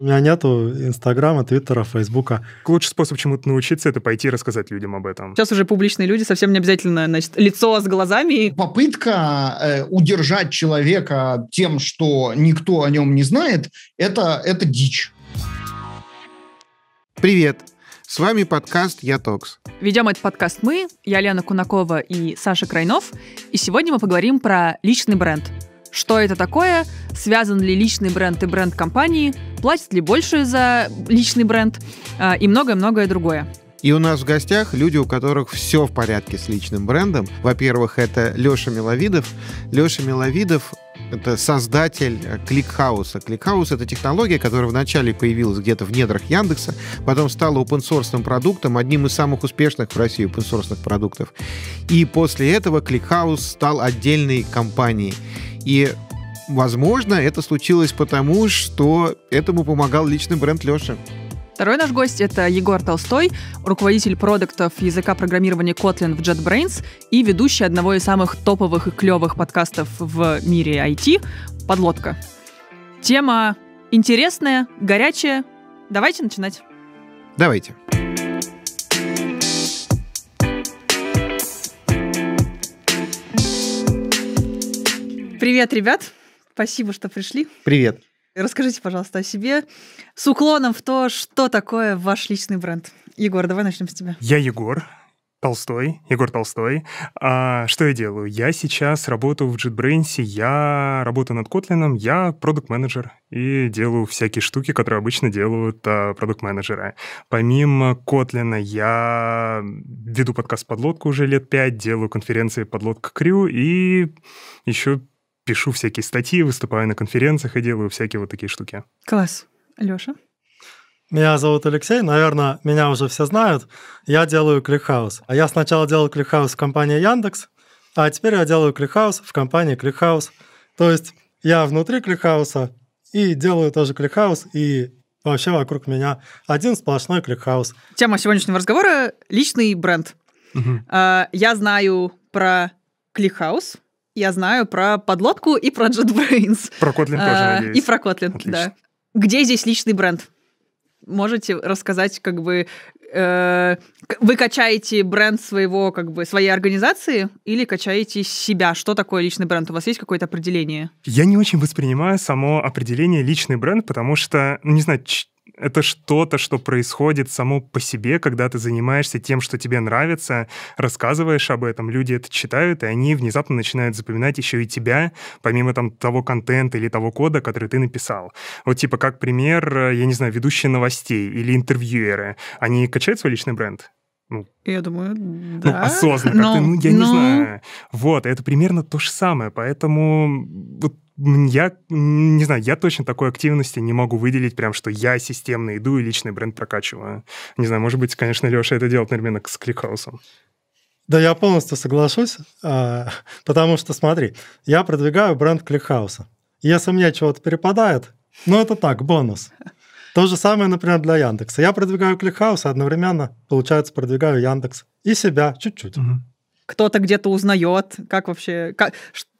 У меня нету Инстаграма, Твиттера, Фейсбука. Лучший способ чему-то научиться — это пойти рассказать людям об этом. Сейчас уже публичные люди, совсем не обязательно значит, лицо с глазами. Попытка э, удержать человека тем, что никто о нем не знает, это, это дичь. Привет! С вами подкаст «Я Токс». Ведем этот подкаст мы, я Лена Кунакова и Саша Крайнов. И сегодня мы поговорим про личный бренд — что это такое, связан ли личный бренд и бренд компании, платят ли больше за личный бренд а, и многое-многое другое. И у нас в гостях люди, у которых все в порядке с личным брендом. Во-первых, это Леша Миловидов. Леша Миловидов это создатель э, кликхауса. Кликхаус — это технология, которая вначале появилась где-то в недрах Яндекса, потом стала open продуктом, одним из самых успешных в России open продуктов. И после этого кликхаус стал отдельной компанией. И Возможно, это случилось потому, что этому помогал личный бренд Леши. Второй наш гость — это Егор Толстой, руководитель продуктов языка программирования Kotlin в JetBrains и ведущий одного из самых топовых и клевых подкастов в мире IT «Подлодка». Тема интересная, горячая. Давайте начинать. Давайте. Давайте. Привет, ребят. Спасибо, что пришли. Привет. Расскажите, пожалуйста, о себе с уклоном в то, что такое ваш личный бренд. Егор, давай начнем с тебя. Я Егор, Толстой, Егор Толстой. А, что я делаю? Я сейчас работаю в JetBrains, я работаю над Kotlin, я продукт менеджер и делаю всякие штуки, которые обычно делают а, продукт менеджеры Помимо Kotlin я веду подкаст «Подлодка» уже лет пять, делаю конференции «Подлодка Крю» и еще пишу всякие статьи, выступаю на конференциях и делаю всякие вот такие штуки. Класс. Леша. Меня зовут Алексей, наверное, меня уже все знают. Я делаю кликхаус. А я сначала делал кликхаус в компании Яндекс, а теперь я делаю кликхаус в компании кликхаус. То есть я внутри кликхауса и делаю тоже кликхаус, и вообще вокруг меня один сплошной кликхаус. Тема сегодняшнего разговора – личный бренд. Угу. Я знаю про кликхаус, я знаю про подлодку и про JetBrains. Про Kotlin тоже, а, надеюсь. И про Kotlin, Отлично. да. Где здесь личный бренд? Можете рассказать, как бы, э, вы качаете бренд своего, как бы, своей организации или качаете себя? Что такое личный бренд? У вас есть какое-то определение? Я не очень воспринимаю само определение личный бренд, потому что, ну, не знаю, это что-то, что происходит само по себе, когда ты занимаешься тем, что тебе нравится, рассказываешь об этом, люди это читают, и они внезапно начинают запоминать еще и тебя, помимо там того контента или того кода, который ты написал. Вот типа как пример, э, я не знаю, ведущие новостей или интервьюеры, они качают свой личный бренд? Ну, я думаю, ну, да. Ну, осознанно как-то, ну, ну я но... не ну. знаю. Вот, это примерно то же самое, поэтому вот я не знаю, я точно такой активности не могу выделить, прям что я системно иду и личный бренд прокачиваю. Не знаю, может быть, конечно, Леша это делает, например, с кликхаусом. Да, я полностью соглашусь, а, потому что, смотри, я продвигаю бренд кликхауса. Если у меня чего-то перепадает, ну это так, бонус. То же самое, например, для Яндекса. Я продвигаю кликхаус, а одновременно, получается, продвигаю Яндекс и себя чуть-чуть. кто-то где-то узнает, как вообще, как,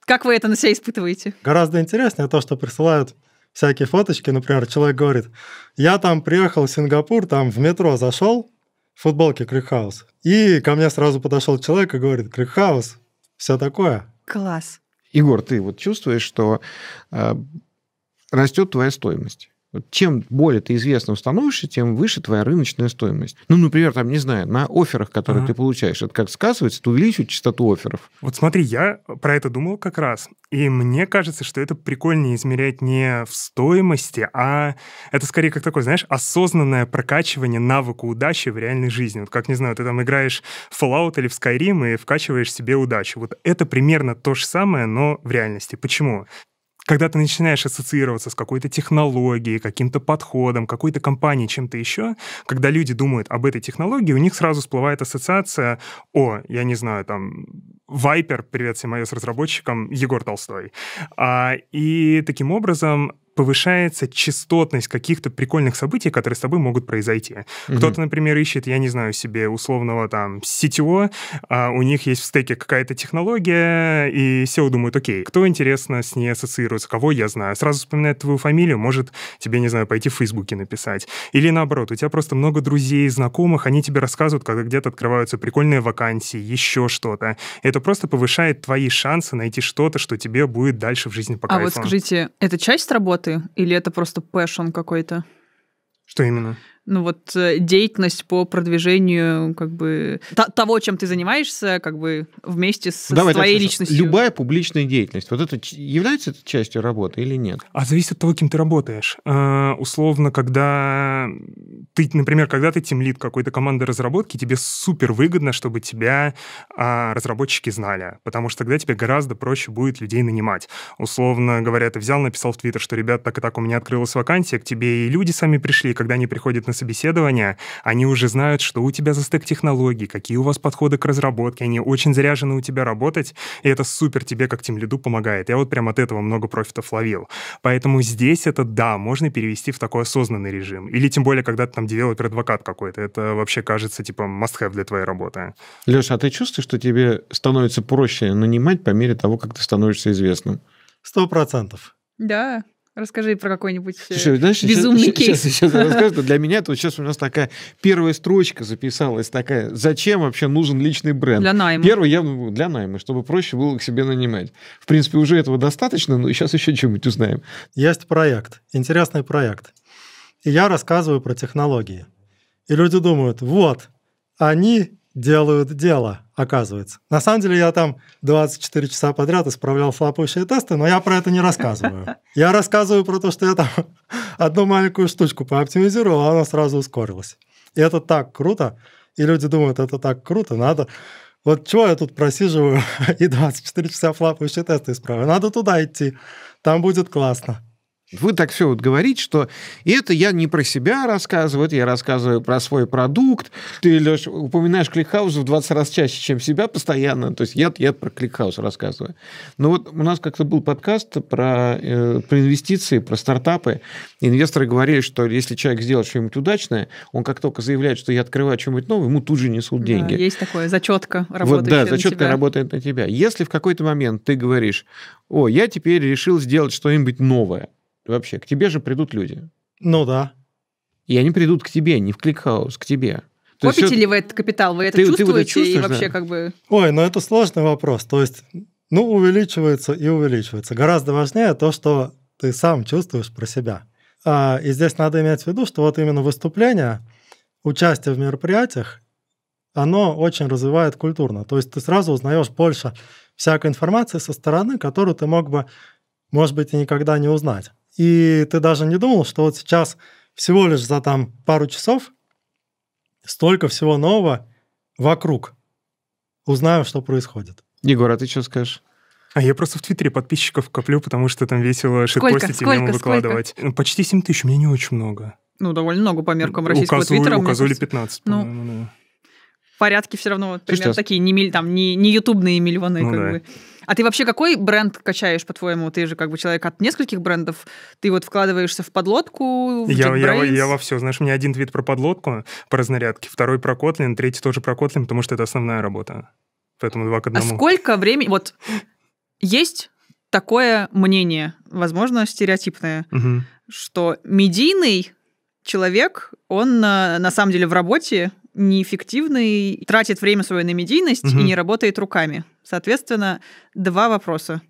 как вы это на себя испытываете? Гораздо интереснее то, что присылают всякие фоточки. Например, человек говорит, я там приехал в Сингапур, там в метро зашел, в футболке Крикхаус. И ко мне сразу подошел человек и говорит, Крикхаус, все такое. Класс. Егор, ты вот чувствуешь, что э, растет твоя стоимость чем более ты известным становишься, тем выше твоя рыночная стоимость. Ну, например, там, не знаю, на офферах, которые ага. ты получаешь, это как сказывается, ты увеличиваешь частоту офферов? Вот смотри, я про это думал как раз, и мне кажется, что это прикольнее измерять не в стоимости, а это скорее как такое, знаешь, осознанное прокачивание навыка удачи в реальной жизни. Вот как, не знаю, ты там играешь в Fallout или в Skyrim и вкачиваешь себе удачу. Вот это примерно то же самое, но в реальности. Почему? когда ты начинаешь ассоциироваться с какой-то технологией, каким-то подходом, какой-то компанией, чем-то еще, когда люди думают об этой технологии, у них сразу всплывает ассоциация, о, я не знаю, там, Viper, привет всем iOS а разработчикам, Егор Толстой. А, и таким образом повышается частотность каких-то прикольных событий, которые с тобой могут произойти. Mm-hmm. Кто-то, например, ищет, я не знаю, себе условного там CTO, а у них есть в стеке какая-то технология, и все думают, окей, кто, интересно, с ней ассоциируется, кого я знаю. Сразу вспоминает твою фамилию, может тебе, не знаю, пойти в Фейсбуке написать. Или наоборот, у тебя просто много друзей, знакомых, они тебе рассказывают, когда где-то открываются прикольные вакансии, еще что-то. Это просто повышает твои шансы найти что-то, что тебе будет дальше в жизни по А вот скажите, это часть работы? ты? Или это просто пэшн какой-то? Что именно? ну вот э, деятельность по продвижению как бы того, чем ты занимаешься, как бы вместе с, Давай, с твоей личностью. Любая публичная деятельность, вот это является это частью работы или нет? А зависит от того, кем ты работаешь. А, условно, когда ты, например, когда ты тимлит какой-то команды разработки, тебе супер выгодно, чтобы тебя а, разработчики знали, потому что тогда тебе гораздо проще будет людей нанимать. Условно говоря, ты взял, написал в Твиттер, что, ребят, так и так у меня открылась вакансия, к тебе и люди сами пришли, и когда они приходят на собеседование, они уже знают, что у тебя за стек технологий, какие у вас подходы к разработке, они очень заряжены у тебя работать, и это супер тебе как тем лиду помогает. Я вот прям от этого много профитов ловил. Поэтому здесь это, да, можно перевести в такой осознанный режим. Или тем более, когда ты там девелопер-адвокат какой-то. Это вообще кажется, типа, must-have для твоей работы. Леша, а ты чувствуешь, что тебе становится проще нанимать по мере того, как ты становишься известным? Сто процентов. Да. Расскажи про какой-нибудь э, Слушай, знаешь, безумный сейчас, кейс. Сейчас, сейчас расскажу. Для меня тут сейчас у нас такая первая строчка записалась такая. Зачем вообще нужен личный бренд? Для найма. Первый явно ну, для найма, чтобы проще было к себе нанимать. В принципе, уже этого достаточно, но сейчас еще что-нибудь узнаем. Есть проект, интересный проект. И я рассказываю про технологии. И люди думают, вот, они делают дело, оказывается. На самом деле я там 24 часа подряд исправлял слабующие тесты, но я про это не рассказываю. Я рассказываю про то, что я там одну маленькую штучку пооптимизировал, а она сразу ускорилась. И это так круто. И люди думают, это так круто, надо... Вот чего я тут просиживаю и 24 часа флапающие тесты исправляю? Надо туда идти, там будет классно. Вы так все вот говорите, что это я не про себя рассказываю, это я рассказываю про свой продукт. Ты, Леш, упоминаешь кликхаус в 20 раз чаще, чем себя постоянно. То есть я, я про кликхаус рассказываю. Но вот у нас как-то был подкаст про, э, про инвестиции, про стартапы. Инвесторы говорили, что если человек сделал что-нибудь удачное, он как только заявляет, что я открываю что-нибудь новое, ему тут же несут деньги. Да, есть такое, зачетка работающая вот, Да, зачетка тебя. работает на тебя. Если в какой-то момент ты говоришь, о, я теперь решил сделать что-нибудь новое, вообще? К тебе же придут люди. Ну да. И они придут к тебе, не в кликхаус, к тебе. То Копите все... ли вы этот капитал? Вы это ты, чувствуете ты это чувствуешь, и вообще да? как бы... Ой, ну это сложный вопрос. То есть, ну, увеличивается и увеличивается. Гораздо важнее то, что ты сам чувствуешь про себя. А, и здесь надо иметь в виду, что вот именно выступление, участие в мероприятиях, оно очень развивает культурно. То есть ты сразу узнаешь больше всякой информации со стороны, которую ты мог бы, может быть, и никогда не узнать и ты даже не думал, что вот сейчас всего лишь за там пару часов столько всего нового вокруг. Узнаю, что происходит. Егор, а ты что скажешь? А я просто в Твиттере подписчиков коплю, потому что там весело шитпостить и мемы выкладывать. Сколько? Ну, почти 7 тысяч, у меня не очень много. Ну, довольно много по меркам российского указули, Твиттера. Указывали 15, ну, по-моему, да порядки все равно вот, примерно Слушайте, такие, не, миль, там, не, не ютубные миллионы, ну, как да. бы. А ты вообще какой бренд качаешь, по-твоему? Ты же как бы человек от нескольких брендов. Ты вот вкладываешься в подлодку, в я, я, я во все. Знаешь, у меня один твит про подлодку, про разнарядки, второй про Kotlin, третий тоже про Kotlin, потому что это основная работа. Поэтому два к а одному. А сколько времени... Вот есть такое мнение, возможно, стереотипное, угу. что медийный человек, он э, на самом деле в работе неэффективный, тратит время свое на медийность угу. и не работает руками. Соответственно, два вопроса.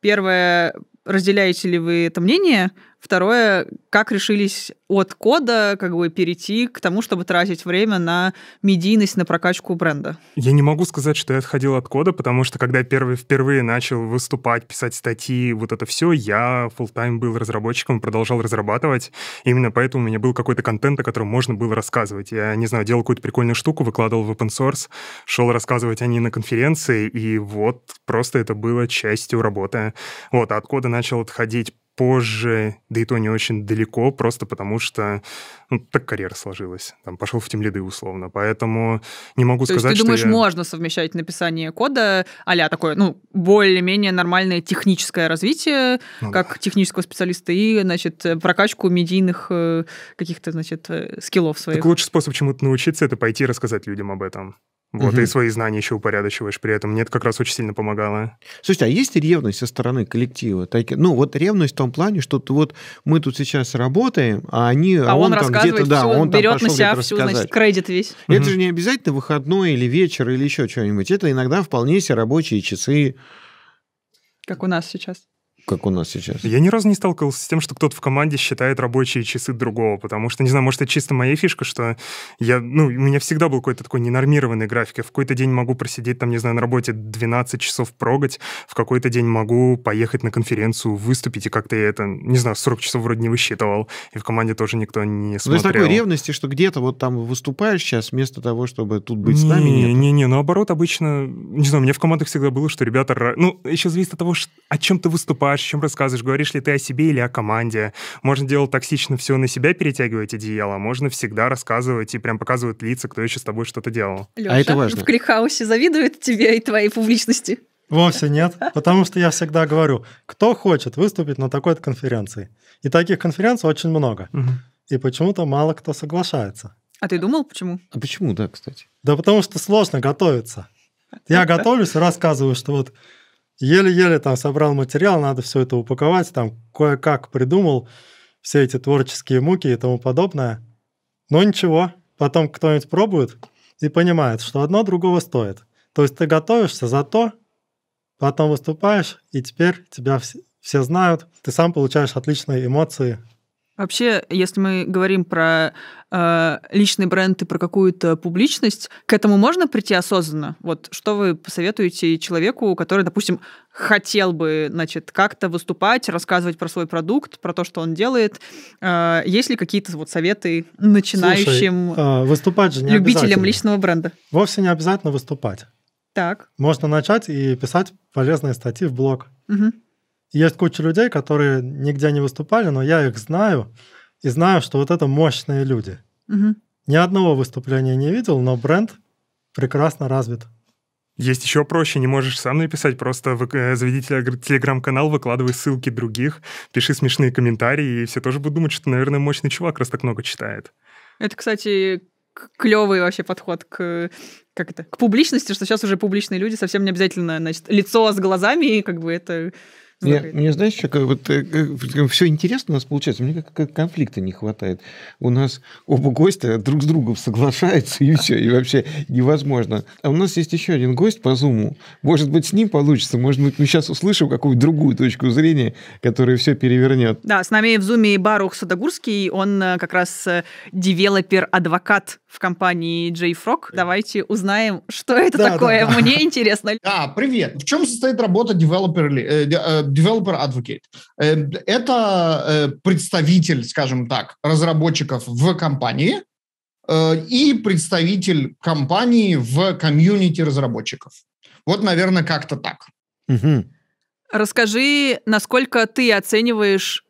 Первое, разделяете ли вы это мнение, Второе, как решились от кода как бы перейти к тому, чтобы тратить время на медийность, на прокачку бренда? Я не могу сказать, что я отходил от кода, потому что когда я первый, впервые начал выступать, писать статьи, вот это все, я full-time был разработчиком, продолжал разрабатывать. Именно поэтому у меня был какой-то контент, о котором можно было рассказывать. Я, не знаю, делал какую-то прикольную штуку, выкладывал в open source, шел рассказывать о ней на конференции, и вот просто это было частью работы. Вот, а от кода начал отходить позже, да и то не очень далеко, просто потому что ну, так карьера сложилась. Там пошел в тем лиды условно. Поэтому не могу то сказать, есть ты думаешь, я... можно совмещать написание кода а такое, ну, более-менее нормальное техническое развитие ну, как да. технического специалиста и, значит, прокачку медийных э, каких-то, значит, э, скиллов своих. Так лучший способ чему-то научиться — это пойти рассказать людям об этом. Вот, угу. и свои знания еще упорядочиваешь при этом. Мне это как раз очень сильно помогало. Слушайте, а есть ревность со стороны коллектива? Так, ну, вот ревность в том плане, что вот мы тут сейчас работаем, а они... А, а он, он там где-то, да, он берет там на себя всю, рассказать. значит, кредит весь. Угу. Это же не обязательно выходной или вечер или еще что-нибудь. Это иногда вполне себе рабочие часы. Как у нас сейчас как у нас сейчас. Я ни разу не сталкивался с тем, что кто-то в команде считает рабочие часы другого, потому что, не знаю, может, это чисто моя фишка, что я, ну, у меня всегда был какой-то такой ненормированный график. Я в какой-то день могу просидеть там, не знаю, на работе 12 часов прогать, в какой-то день могу поехать на конференцию, выступить, и как-то я это, не знаю, 40 часов вроде не высчитывал, и в команде тоже никто не ну, смотрел. Ну, из такой ревности, что где-то вот там выступаешь сейчас, вместо того, чтобы тут быть не, с нами, нет? Не-не, наоборот, обычно, не знаю, у меня в командах всегда было, что ребята... Ну, еще зависит от того, о чем ты выступаешь, понимаешь, о чем рассказываешь, говоришь ли ты о себе или о команде. Можно делать токсично все на себя перетягивать одеяло, можно всегда рассказывать и прям показывать лица, кто еще с тобой что-то делал. Леша, а это важно. в Кликхаусе завидуют тебе и твоей публичности? Вовсе нет, потому что я всегда говорю, кто хочет выступить на такой-то конференции. И таких конференций очень много. Угу. И почему-то мало кто соглашается. А ты думал, почему? А почему, да, кстати? Да потому что сложно готовиться. Я готовлюсь и рассказываю, что вот еле-еле там собрал материал, надо все это упаковать, там кое-как придумал все эти творческие муки и тому подобное. Но ничего, потом кто-нибудь пробует и понимает, что одно другого стоит. То есть ты готовишься за то, потом выступаешь, и теперь тебя все знают, ты сам получаешь отличные эмоции Вообще, если мы говорим про э, личный бренд и про какую-то публичность, к этому можно прийти осознанно? Вот что вы посоветуете человеку, который, допустим, хотел бы, значит, как-то выступать, рассказывать про свой продукт, про то, что он делает? Э, есть ли какие-то вот советы начинающим Слушай, а, выступать же не любителям личного бренда? Вовсе не обязательно выступать. Так. Можно начать и писать полезные статьи в блог. Угу есть куча людей, которые нигде не выступали, но я их знаю и знаю, что вот это мощные люди. Угу. Ни одного выступления не видел, но бренд прекрасно развит. Есть еще проще, не можешь сам написать, просто э, заведи телеграм-канал, выкладывай ссылки других, пиши смешные комментарии, и все тоже будут думать, что, наверное, мощный чувак, раз так много читает. Это, кстати, клевый вообще подход к как это, к публичности, что сейчас уже публичные люди совсем не обязательно, значит, лицо с глазами, и как бы это мне, мне знаешь, что, вот, э, э, все интересно у нас получается, мне как, как конфликта не хватает. У нас оба гостя друг с другом соглашаются, и все, и вообще невозможно. А у нас есть еще один гость по Зуму. Может быть, с ним получится, может быть, мы сейчас услышим какую-то другую точку зрения, которая все перевернет. Да, с нами в Зуме Барух Садогурский, он э, как раз девелопер-адвокат в компании JFrog. Давайте узнаем, что это да, такое. Да, да. Мне интересно. А, привет. В чем состоит работа developer, э, э, developer advocate? Э, это представитель, скажем так, разработчиков в компании и представитель компании в комьюнити разработчиков. Вот, наверное, как-то так. Угу. Расскажи, насколько ты оцениваешь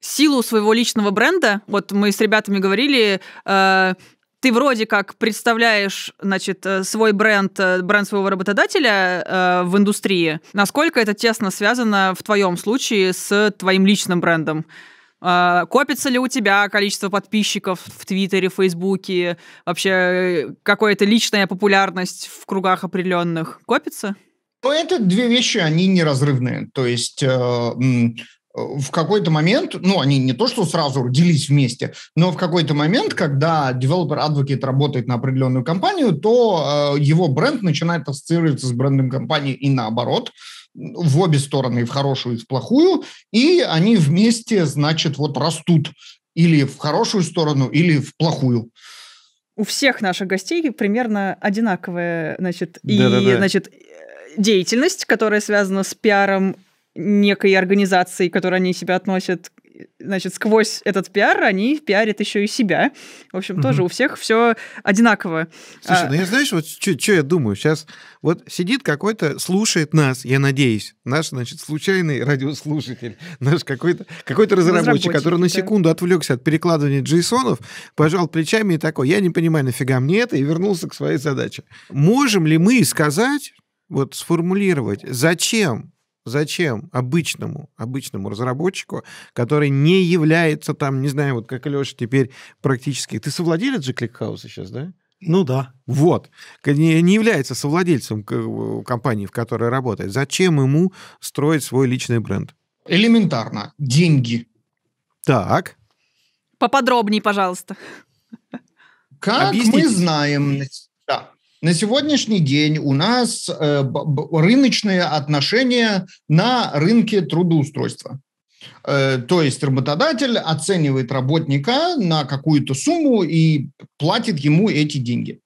силу своего личного бренда. Вот мы с ребятами говорили, э, ты вроде как представляешь, значит, э, свой бренд, э, бренд своего работодателя э, в индустрии. Насколько это тесно связано в твоем случае с твоим личным брендом? Э, копится ли у тебя количество подписчиков в Твиттере, Фейсбуке? Вообще какая-то личная популярность в кругах определенных копится? Ну, это две вещи, они неразрывные. То есть в какой-то момент, ну, они не то, что сразу родились вместе, но в какой-то момент, когда Developer Advocate работает на определенную компанию, то э, его бренд начинает ассоциироваться с брендом компании и наоборот, в обе стороны, и в хорошую, и в плохую, и они вместе, значит, вот растут или в хорошую сторону, или в плохую у всех наших гостей примерно одинаковая, значит, и, да -да -да. значит, э, деятельность, которая связана с пиаром некой организации, к которой они себя относят, значит, сквозь этот пиар они пиарят еще и себя. В общем, угу. тоже у всех все одинаково. Слушай, а... ну я знаешь, вот что я думаю? Сейчас вот сидит какой-то, слушает нас, я надеюсь, наш, значит, случайный радиослушатель, наш какой-то какой ну, разработчик, разработчик, который на секунду да. отвлекся от перекладывания джейсонов, пожал плечами и такой, я не понимаю, нафига мне это, и вернулся к своей задаче. Можем ли мы сказать, вот сформулировать, зачем Зачем обычному, обычному разработчику, который не является там, не знаю, вот как Леша теперь практически... Ты совладелец же кликхауса сейчас, да? Ну да. Вот. Не, не является совладельцем компании, в которой работает. Зачем ему строить свой личный бренд? Элементарно. Деньги. Так. Поподробнее, пожалуйста. Как Объясните. мы знаем... Да. На сегодняшний день у нас э, рыночные отношения на рынке трудоустройства. Э, то есть работодатель оценивает работника на какую-то сумму и платит ему эти деньги.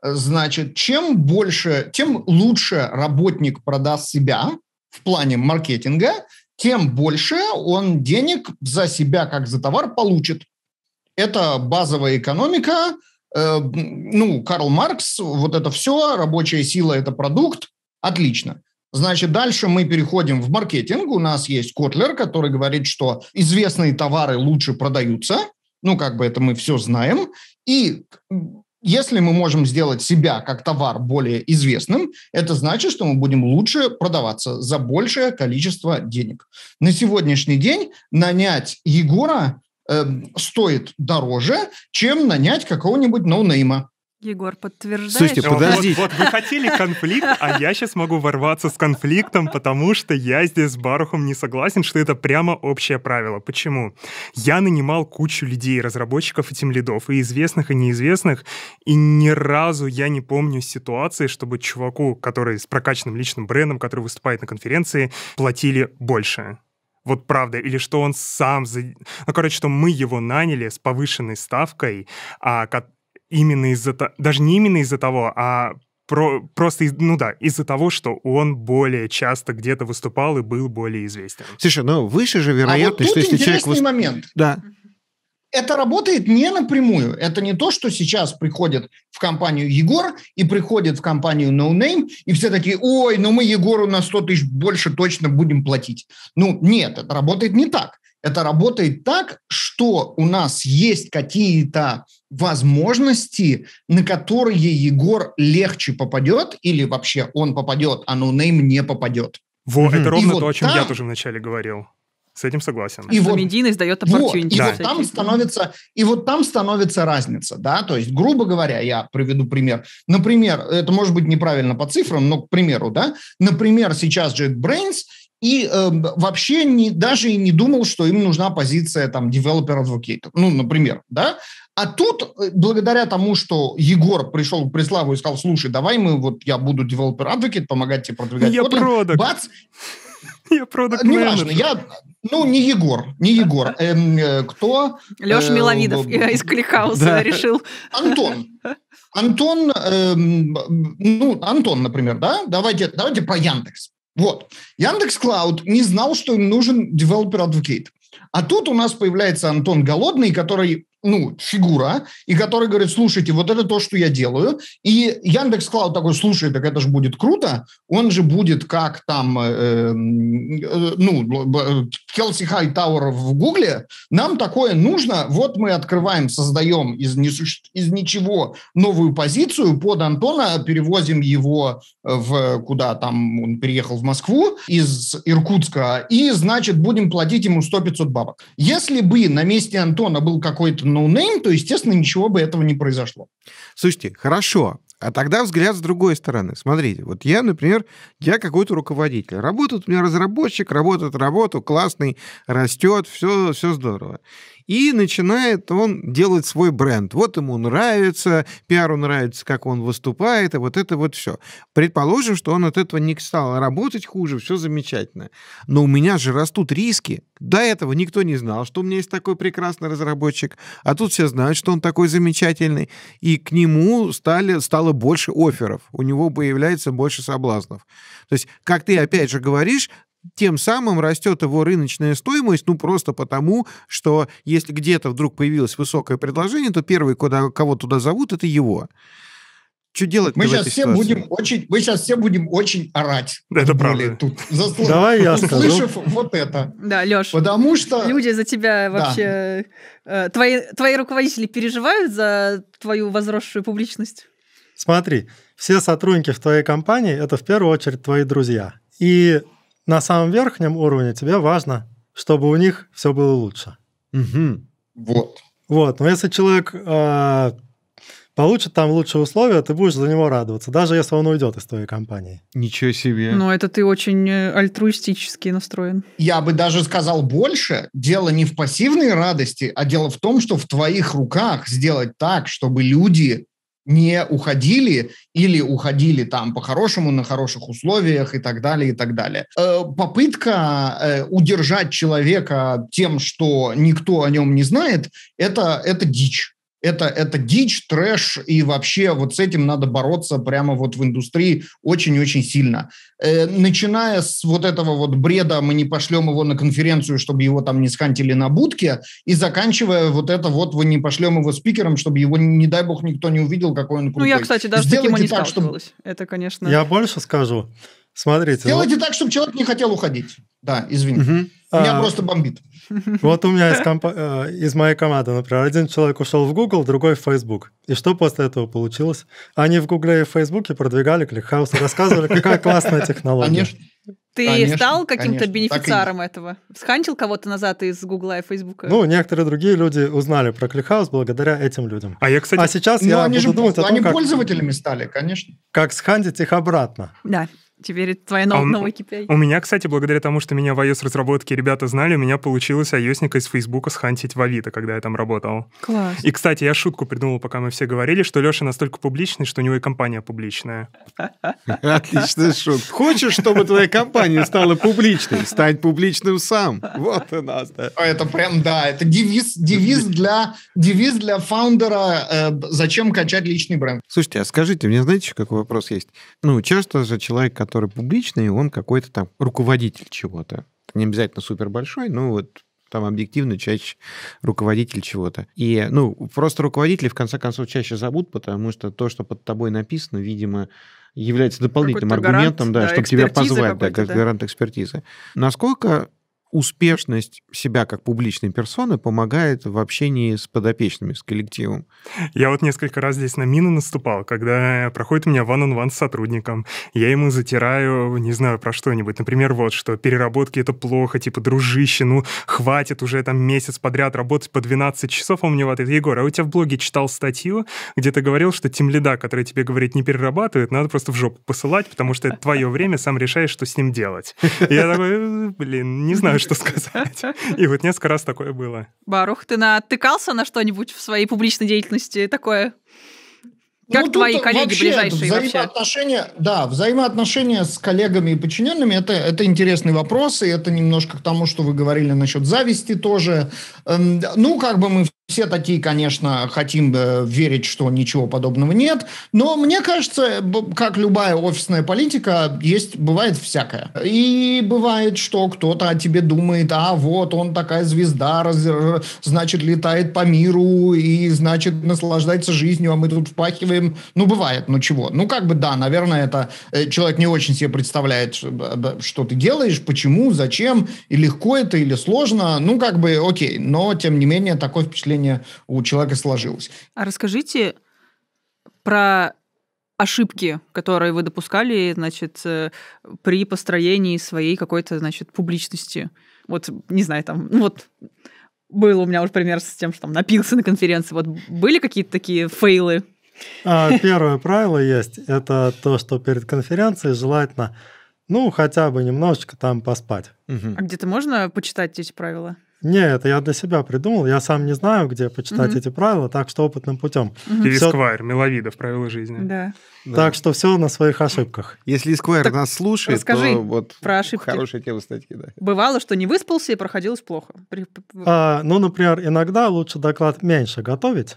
Значит, чем больше, тем лучше работник продаст себя в плане маркетинга, тем больше он денег за себя как за товар получит. Это базовая экономика, Э, ну, Карл Маркс, вот это все, рабочая сила – это продукт, отлично. Значит, дальше мы переходим в маркетинг. У нас есть Котлер, который говорит, что известные товары лучше продаются. Ну, как бы это мы все знаем. И если мы можем сделать себя как товар более известным, это значит, что мы будем лучше продаваться за большее количество денег. На сегодняшний день нанять Егора Эм, стоит дороже, чем нанять какого-нибудь ноунейма. Егор подтверждает. Слушайте, а подожди. Вот, вот вы хотели конфликт, а я сейчас могу ворваться с конфликтом, потому что я здесь с Барухом не согласен, что это прямо общее правило. Почему? Я нанимал кучу людей, разработчиков и лидов и известных, и неизвестных, и ни разу я не помню ситуации, чтобы чуваку, который с прокачанным личным брендом, который выступает на конференции, платили больше вот правда, или что он сам... За... Ну, короче, что мы его наняли с повышенной ставкой, а, именно из-за... Даже не именно из-за того, а про, просто, из, ну да, из-за того, что он более часто где-то выступал и был более известен. Слушай, ну выше же вероятность, а вот тут что если человек... момент. Да это работает не напрямую. Это не то, что сейчас приходит в компанию Егор и приходит в компанию No Name, и все такие, ой, ну мы Егору на 100 тысяч больше точно будем платить. Ну, нет, это работает не так. Это работает так, что у нас есть какие-то возможности, на которые Егор легче попадет, или вообще он попадет, а No Name не попадет. Во, mm-hmm. это ровно и то, вот о чем там... я тоже вначале говорил. С этим согласен. И а что вот, медийность дает вот, и да. вот там становится И вот там становится разница, да, то есть, грубо говоря, я приведу пример. Например, это может быть неправильно по цифрам, но, к примеру, да, например, сейчас JetBrains и э, вообще не, даже и не думал, что им нужна позиция там developer advocate, ну, например, да, а тут, э, благодаря тому, что Егор пришел к Преславу и сказал, слушай, давай мы, вот я буду developer advocate помогать тебе продвигать. Я продакт, Бац! Я продукт Неважно, я, ну, не Егор, не Егор. Эм, э, кто? Леша э, Миловидов э, из Клихауса да. решил. Антон. Антон, эм, ну, Антон, например, да? Давайте, давайте про Яндекс. Вот. Яндекс Клауд не знал, что им нужен developer advocate. А тут у нас появляется Антон Голодный, который ну, фигура, и который говорит, слушайте, вот это то, что я делаю. И Яндекс Клауд такой, слушай, так это же будет круто, он же будет как там, э, э, ну, Келси Хайтауэр в Гугле, нам такое нужно, вот мы открываем, создаем из, несуще... из ничего новую позицию под Антона, перевозим его в, куда там он переехал, в Москву, из Иркутска, и, значит, будем платить ему 100-500 бабок. Если бы на месте Антона был какой-то ноунейм, то, естественно, ничего бы этого не произошло. Слушайте, хорошо. А тогда взгляд с другой стороны. Смотрите, вот я, например, я какой-то руководитель. Работает у меня разработчик, работает работу, классный, растет, все, все здорово и начинает он делать свой бренд. Вот ему нравится, пиару нравится, как он выступает, и вот это вот все. Предположим, что он от этого не стал работать хуже, все замечательно. Но у меня же растут риски. До этого никто не знал, что у меня есть такой прекрасный разработчик, а тут все знают, что он такой замечательный, и к нему стали, стало больше оферов, у него появляется больше соблазнов. То есть, как ты опять же говоришь, тем самым растет его рыночная стоимость, ну просто потому, что если где-то вдруг появилось высокое предложение, то первый, куда, кого туда зовут, это его. Что делать мы сейчас все ситуации? будем очень, мы сейчас все будем очень орать. Это правда. Тут, заслуж... Давай я скажу. Услышав вот это. Да, Леш. Потому что люди за тебя вообще э, твои твои руководители переживают за твою возросшую публичность. Смотри, все сотрудники в твоей компании это в первую очередь твои друзья. И на самом верхнем уровне тебе важно, чтобы у них все было лучше. Угу. Вот. Вот. Но если человек э, получит там лучшие условия, ты будешь за него радоваться, даже если он уйдет из твоей компании. Ничего себе. Но ну, это ты очень э, альтруистически настроен. Я бы даже сказал больше. Дело не в пассивной радости, а дело в том, что в твоих руках сделать так, чтобы люди не уходили или уходили там по-хорошему, на хороших условиях и так далее, и так далее. Э, попытка э, удержать человека тем, что никто о нем не знает, это, это дичь это, это дичь, трэш, и вообще вот с этим надо бороться прямо вот в индустрии очень-очень сильно. Э, начиная с вот этого вот бреда, мы не пошлем его на конференцию, чтобы его там не схантили на будке, и заканчивая вот это вот, вы не пошлем его спикером, чтобы его, не дай бог, никто не увидел, какой он крутой. Ну, я, кстати, даже Сделайте таким и не так, чтобы... Это, конечно... Я больше скажу. Смотрите. Сделайте ну... так, чтобы человек не хотел уходить. Да, извините. Угу. А. Меня просто бомбит. Вот у меня из, компа- э, из моей команды, например, один человек ушел в Google, другой в Facebook. И что после этого получилось? Они в Google и в Фейсбуке продвигали кликхаус и рассказывали, какая классная технология. Конечно. Ты конечно, стал каким-то бенефициаром этого? Схантил кого-то назад из Google и Facebook? Ну, некоторые другие люди узнали про Кликхаус благодаря этим людям. А я, кстати... А сейчас Но я они буду же, думать о том, Они как, пользователями стали, конечно. Как схантить их обратно. Да. Теперь это твоя а новая KPI. У меня, кстати, благодаря тому, что меня в iOS-разработке ребята знали, у меня получилось ios из Фейсбука схантить в Авито, когда я там работал. Класс. И, кстати, я шутку придумал, пока мы все говорили, что Леша настолько публичный, что у него и компания публичная. Отличная шутка. Хочешь, чтобы твоя компания стала публичной? Стань публичным сам. Вот и нас, да. А это прям, да, это девиз, девиз для девиз для фаундера э, «Зачем качать личный бренд?» Слушайте, а скажите, мне знаете, какой вопрос есть? Ну, часто же человек, который публичный, он какой-то там руководитель чего-то. Не обязательно супер большой, но вот там объективно чаще руководитель чего-то. И, ну, просто руководители в конце концов чаще зовут, потому что то, что под тобой написано, видимо, является дополнительным аргументом, гарант, да, да чтобы тебя позвать, да, как да. гарант экспертизы. Насколько успешность себя как публичной персоны помогает в общении с подопечными, с коллективом. Я вот несколько раз здесь на мину наступал, когда проходит у меня ван-он-ван с сотрудником, я ему затираю, не знаю, про что-нибудь, например, вот, что переработки — это плохо, типа, дружище, ну, хватит уже там месяц подряд работать по 12 часов, он мне вот это, Егор, а у тебя в блоге читал статью, где ты говорил, что тем лида, который тебе говорит, не перерабатывает, надо просто в жопу посылать, потому что это твое время, сам решаешь, что с ним делать. Я такой, «Э, блин, не знаю, знаю, что сказать. И вот несколько раз такое было. Барух, ты натыкался на что-нибудь в своей публичной деятельности такое? Как ну, твои коллеги вообще, ближайшие взаимоотношения, вообще? Да, взаимоотношения с коллегами и подчиненными это, – это интересный вопрос, и это немножко к тому, что вы говорили насчет зависти тоже. Эм, ну, как бы мы все такие, конечно, хотим э, верить, что ничего подобного нет, но мне кажется, как любая офисная политика, есть, бывает всякое. И бывает, что кто-то о тебе думает, а вот он такая звезда, раз, э, значит, летает по миру и, значит, наслаждается жизнью, а мы тут впахиваем. Ну, бывает, ну чего. Ну, как бы, да, наверное, это э, человек не очень себе представляет, что ты делаешь, почему, зачем, и легко это или сложно. Ну, как бы, окей, но, тем не менее, такое впечатление отношение у человека сложилось. А расскажите про ошибки, которые вы допускали, значит, э, при построении своей какой-то, значит, публичности. Вот, не знаю, там, ну вот был у меня уже пример с тем, что там напился на конференции. Вот были какие-то такие фейлы? А, первое правило есть, это то, что перед конференцией желательно, ну, хотя бы немножечко там поспать. А где-то можно почитать эти правила? Не, это я для себя придумал. Я сам не знаю, где почитать угу. эти правила, так что опытным путем. Угу. Или все... Сквайр, Миловидов, правила жизни. Да. да. Так что все на своих ошибках. Если Сквайр так нас слушает, расскажи то вот про ошибки. хорошая тема статьи. Да. Бывало, что не выспался и проходилось плохо. При... А, ну, например, иногда лучше доклад меньше готовить,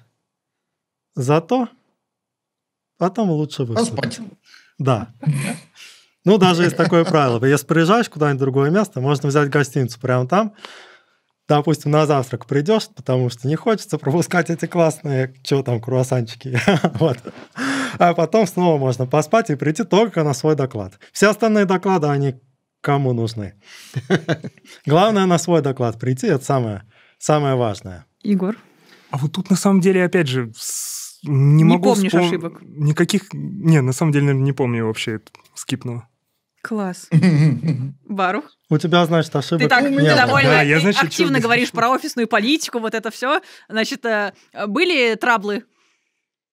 зато потом лучше выспать. Да. Ну, даже есть такое правило. Если приезжаешь куда-нибудь в другое место, можно взять гостиницу прямо там, допустим, на завтрак придешь, потому что не хочется пропускать эти классные, что там, круассанчики. вот. А потом снова можно поспать и прийти только на свой доклад. Все остальные доклады, они кому нужны. Главное на свой доклад прийти, это самое, самое важное. Егор? А вот тут на самом деле, опять же, не, не могу... Не помнишь вспом... ошибок? Никаких... Не, на самом деле, не помню вообще, скипнула. Класс. Барух. У тебя, значит, ошибок Ты так нет. Ты довольно да, я, значит, активно говоришь про офисную политику, вот это все. Значит, э, были траблы?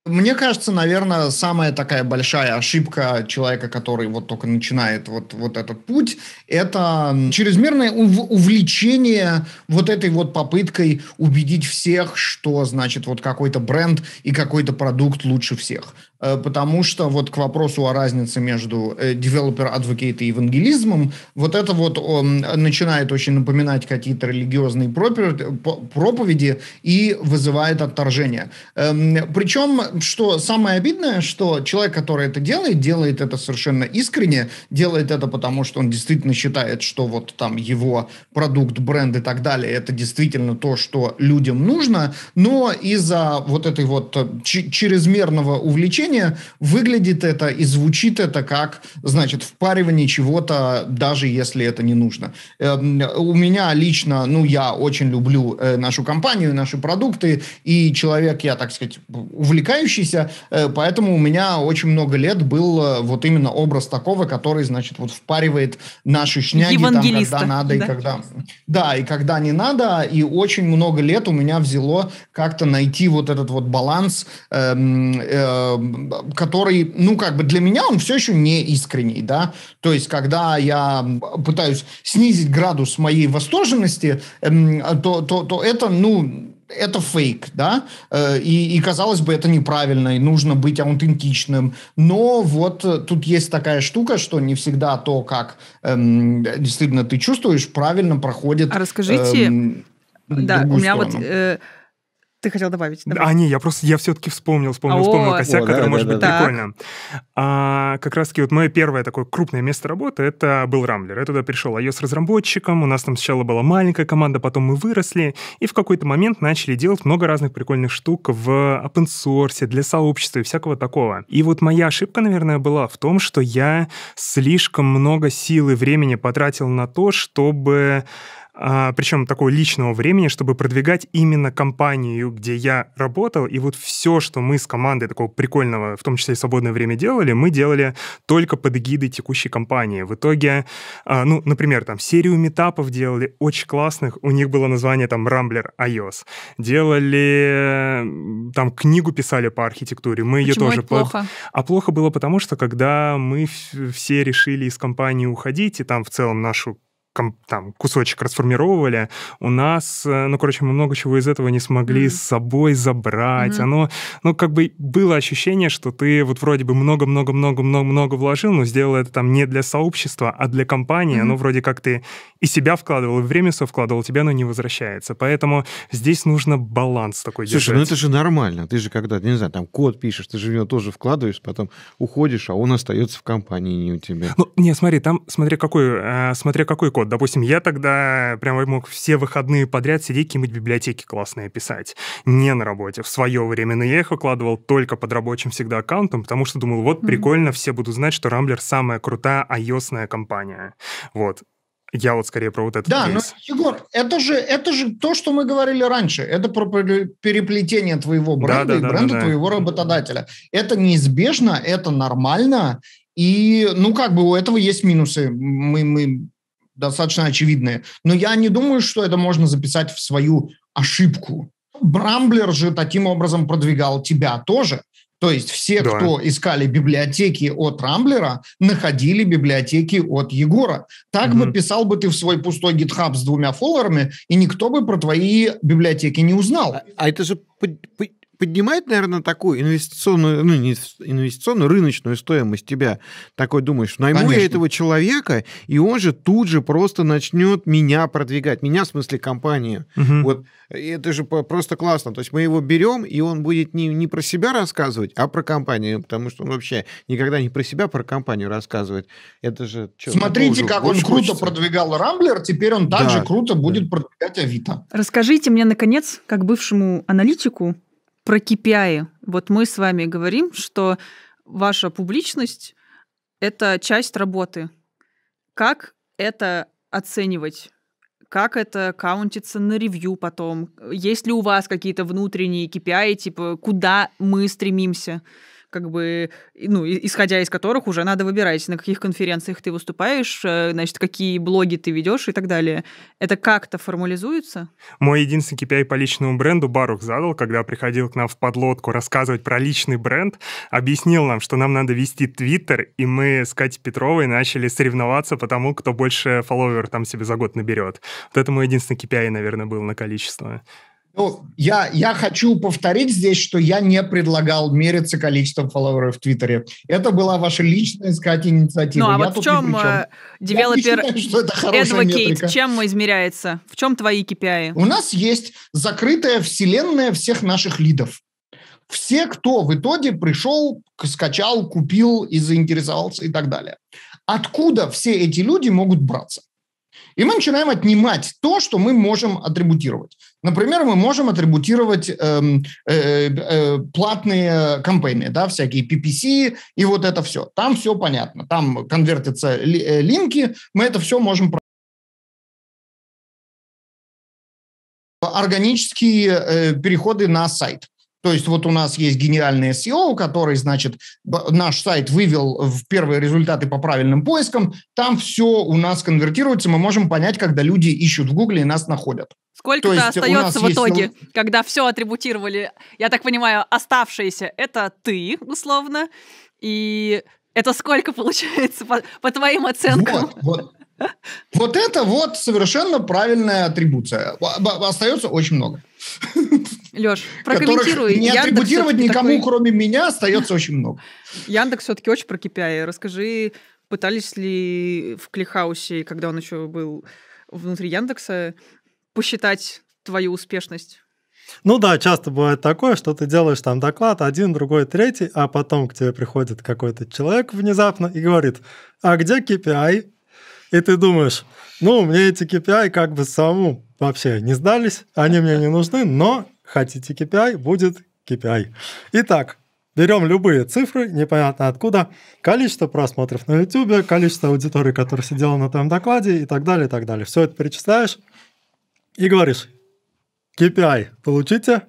Мне кажется, наверное, самая такая большая ошибка человека, который вот только начинает вот, вот этот путь, это чрезмерное увлечение вот этой вот попыткой убедить всех, что, значит, вот какой-то бренд и какой-то продукт лучше всех. Э, потому что вот к вопросу о разнице между э, developer advocate и евангелизмом, вот это вот он начинает очень напоминать какие-то религиозные проповеди и вызывает отторжение. Эм, Причем, что самое обидное, что человек, который это делает, делает это совершенно искренне, делает это потому, что он действительно считает, что вот там его продукт, бренд и так далее, это действительно то, что людям нужно, но из-за вот этой вот э, чрезмерного увлечения зрения выглядит это и звучит это как, значит, впаривание чего-то, даже если это не нужно. Эм, у меня лично, ну, я очень люблю э, нашу компанию, наши продукты, и человек, я, так сказать, увлекающийся, э, поэтому у меня очень много лет был э, вот именно образ такого, который, значит, вот впаривает наши шняги, там, когда надо да? и когда... Да, и когда не надо, и очень много лет у меня взяло как-то найти вот этот вот баланс, эм, э, который, ну, как бы для меня он все еще не искренний, да. То есть, когда я пытаюсь снизить градус моей восторженности, эм, то, то, то это, ну, это фейк, да, э, и, и казалось бы, это неправильно, и нужно быть аутентичным, но вот тут есть такая штука, что не всегда то, как эм, действительно ты чувствуешь, правильно проходит. А расскажите, эм, да, у меня сторону. вот... Э ты хотел добавить? Давай. А, не, я просто, я все-таки вспомнил, вспомнил, О, вспомнил косяк, О, который да, может да, быть да. прикольно. А, как раз-таки вот мое первое такое крупное место работы, это был Рамблер. Я туда пришел iOS-разработчиком, у нас там сначала была маленькая команда, потом мы выросли, и в какой-то момент начали делать много разных прикольных штук в open source, для сообщества и всякого такого. И вот моя ошибка, наверное, была в том, что я слишком много сил и времени потратил на то, чтобы а, причем такого личного времени, чтобы продвигать именно компанию, где я работал. И вот все, что мы с командой такого прикольного, в том числе и свободное время делали, мы делали только под эгидой текущей компании. В итоге, а, ну, например, там серию метапов делали очень классных, у них было название там Rambler iOS. Делали, там книгу писали по архитектуре, мы Почему ее тоже... Это плохо? Под... А плохо было потому, что когда мы все решили из компании уходить, и там в целом нашу там кусочек расформировали, у нас, э, ну, короче, мы много чего из этого не смогли mm-hmm. с собой забрать. Mm-hmm. Оно, ну, как бы было ощущение, что ты вот вроде бы много-много-много-много-много вложил, но сделал это там не для сообщества, а для компании. Mm-hmm. Оно вроде как ты и себя вкладывал, и время все вкладывал, тебе оно не возвращается. Поэтому здесь нужно баланс такой Слушай, ну держать. ну это же нормально. Ты же когда, не знаю, там код пишешь, ты же в него тоже вкладываешь, потом уходишь, а он остается в компании, не у тебя. Ну, не, смотри, там, смотри, какой, э, смотри, какой код вот, допустим, я тогда прям мог все выходные подряд сидеть какие-нибудь библиотеки классные писать. Не на работе. В свое время, но я их выкладывал только под рабочим всегда аккаунтом, потому что думал, вот mm-hmm. прикольно, все будут знать, что Рамблер самая крутая ios компания. Вот. Я вот скорее про вот это. Да, кейс. но, Егор, это же, это же то, что мы говорили раньше. Это про переплетение твоего бренда да, да, и да, бренда да, да. твоего работодателя. Это неизбежно, это нормально. И, ну, как бы у этого есть минусы. Мы, мы достаточно очевидные. Но я не думаю, что это можно записать в свою ошибку. Брамблер же таким образом продвигал тебя тоже. То есть все, да. кто искали библиотеки от Рамблера, находили библиотеки от Егора. Так угу. бы писал бы ты в свой пустой GitHub с двумя фоллерами, и никто бы про твои библиотеки не узнал. А, а это же поднимает, наверное, такую инвестиционную, ну, не инвестиционную, рыночную стоимость тебя. Такой думаешь, найму Конечно. я этого человека, и он же тут же просто начнет меня продвигать. Меня, в смысле, компанию. Угу. Вот это же просто классно. То есть мы его берем, и он будет не, не про себя рассказывать, а про компанию, потому что он вообще никогда не про себя, про компанию рассказывает. Это же... Что, Смотрите, как он круто продвигал Рамблер, теперь он также да, круто да. будет продвигать Авито. Расскажите мне, наконец, как бывшему аналитику, про KPI. Вот мы с вами говорим, что ваша публичность — это часть работы. Как это оценивать? как это каунтится на ревью потом? Есть ли у вас какие-то внутренние KPI, типа, куда мы стремимся? как бы, ну, исходя из которых уже надо выбирать, на каких конференциях ты выступаешь, э, значит, какие блоги ты ведешь и так далее. Это как-то формализуется? Мой единственный KPI по личному бренду Барух задал, когда приходил к нам в подлодку рассказывать про личный бренд, объяснил нам, что нам надо вести Твиттер, и мы с Катей Петровой начали соревноваться по тому, кто больше фолловер там себе за год наберет. Вот это мой единственный KPI, наверное, был на количество. Ну, я, я хочу повторить здесь, что я не предлагал мериться количеством фолловеров в Твиттере. Это была ваша личная, сказать, инициатива. Ну, а я вот в чем, чем. Э, девелопер Advocate, чем измеряется? В чем твои KPI? У нас есть закрытая вселенная всех наших лидов. Все, кто в итоге пришел, скачал, купил и заинтересовался и так далее. Откуда все эти люди могут браться? И мы начинаем отнимать то, что мы можем атрибутировать. Например, мы можем атрибутировать э, э, э, платные кампании, да, всякие PPC и вот это все. Там все понятно, там конвертятся ли, э, линки, мы это все можем органические э, переходы на сайт. То есть вот у нас есть гениальный SEO, который, значит, наш сайт вывел в первые результаты по правильным поискам, там все у нас конвертируется, мы можем понять, когда люди ищут в Гугле и нас находят. Сколько-то остается в итоге, есть... когда все атрибутировали? Я так понимаю, оставшиеся — это ты, условно, и это сколько получается по, по твоим оценкам? Вот, вот. вот это вот совершенно правильная атрибуция. Остается очень много. Леш, прокомментируй. Не атрибутировать никому, такой... кроме меня, остается очень много. Яндекс все-таки очень про KPI. Расскажи, пытались ли в Клихаусе, когда он еще был внутри Яндекса, посчитать твою успешность? Ну да, часто бывает такое, что ты делаешь там доклад один, другой, третий, а потом к тебе приходит какой-то человек внезапно и говорит, а где KPI? И ты думаешь, ну, мне эти KPI как бы самому вообще не сдались, они мне не нужны, но хотите KPI, будет KPI. Итак, берем любые цифры, непонятно откуда, количество просмотров на YouTube, количество аудитории, которая сидела на твоем докладе и так далее, и так далее. Все это перечисляешь и говоришь, KPI получите,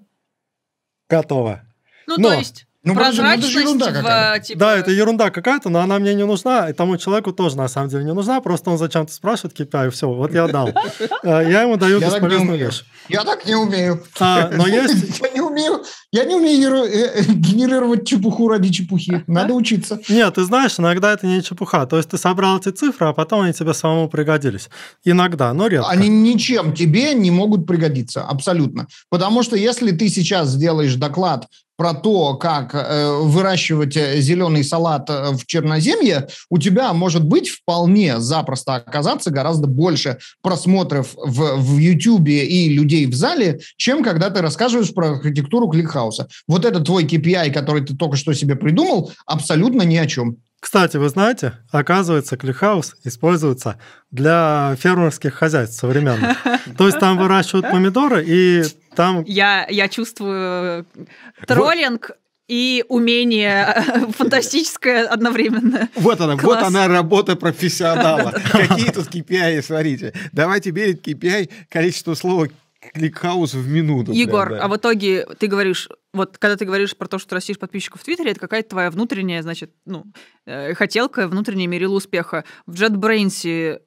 готово. Ну, Но, то есть ну, прозрачность это ерунда в, типа... Да, это ерунда какая-то, но она мне не нужна, и тому человеку тоже, на самом деле, не нужна, просто он зачем-то спрашивает KPI, и все, вот я дал. Э, я ему даю бесполезную вещь. Я так не умею. А, но есть... Я не умею, я не умею э, э, генерировать чепуху ради чепухи. Надо учиться. Нет, ты знаешь, иногда это не чепуха. То есть ты собрал эти цифры, а потом они тебе самому пригодились. Иногда, но редко. Они ничем тебе не могут пригодиться, абсолютно. Потому что если ты сейчас сделаешь доклад про то, как э, выращивать э, зеленый салат э, в Черноземье, у тебя может быть вполне запросто оказаться гораздо больше просмотров в, в YouTube и людей в зале, чем когда ты рассказываешь про архитектуру кликхауса. Вот это твой KPI, который ты только что себе придумал, абсолютно ни о чем. Кстати, вы знаете, оказывается, клихаус используется для фермерских хозяйств современных. То есть там выращивают помидоры, и там... Я, я чувствую э, троллинг и умение э, фантастическое одновременно. Вот она, вот она работа профессионала. Какие тут KPI, смотрите. Давайте мерить KPI количество слова кликхаус в минуту. Егор, а в итоге ты говоришь, вот когда ты говоришь про то, что растишь подписчиков в Твиттере, это какая-то твоя внутренняя, значит, ну, э, хотелка, внутренняя мерила успеха. В JetBrains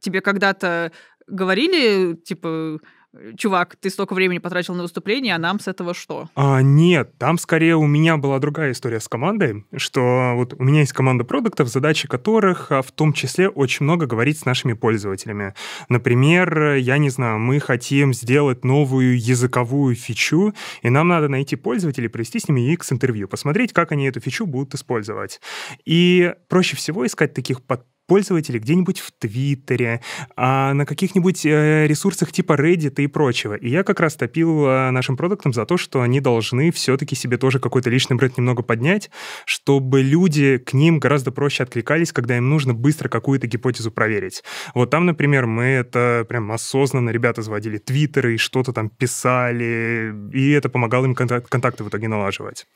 тебе когда-то говорили, типа, Э, чувак, ты столько времени потратил на выступление, а нам с этого что? А, нет, там скорее у меня была другая история с командой, что вот у меня есть команда продуктов, задачи которых а в том числе очень много говорить с нашими пользователями. Например, я не знаю, мы хотим сделать новую языковую фичу, и нам надо найти пользователей, провести с ними их с интервью посмотреть, как они эту фичу будут использовать. И проще всего искать таких подписчиков, пользователи где-нибудь в Твиттере, а на каких-нибудь э, ресурсах типа Reddit и прочего. И я как раз топил э, нашим продуктам за то, что они должны все-таки себе тоже какой-то личный бренд немного поднять, чтобы люди к ним гораздо проще откликались, когда им нужно быстро какую-то гипотезу проверить. Вот там, например, мы это прям осознанно ребята заводили твиттеры и что-то там писали, и это помогало им контакты в итоге налаживать.